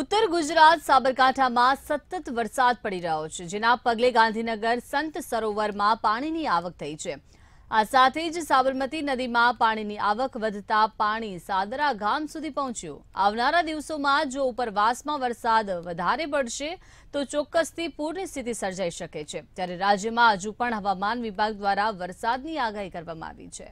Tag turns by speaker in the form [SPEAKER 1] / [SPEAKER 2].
[SPEAKER 1] ઉત્તર ગુજરાત સાબરકાંઠામાં સતત વરસાદ પડી રહ્યો છે જેના પગલે ગાંધીનગર સંત સરોવરમાં પાણીની આવક થઈ છે આ સાથે જ સાબરમતી નદીમાં પાણીની આવક વધતા પાણી સાદરા ગામ સુધી પહોંચ્યું આવનારા દિવસોમાં જો ઉપરવાસમાં વરસાદ વધારે પડશે તો ચોક્કસથી પૂરની સ્થિતિ સર્જાઈ શકે છે ત્યારે રાજ્યમાં હજુ પણ હવામાન વિભાગ દ્વારા વરસાદની આગાહી કરવામાં આવી છે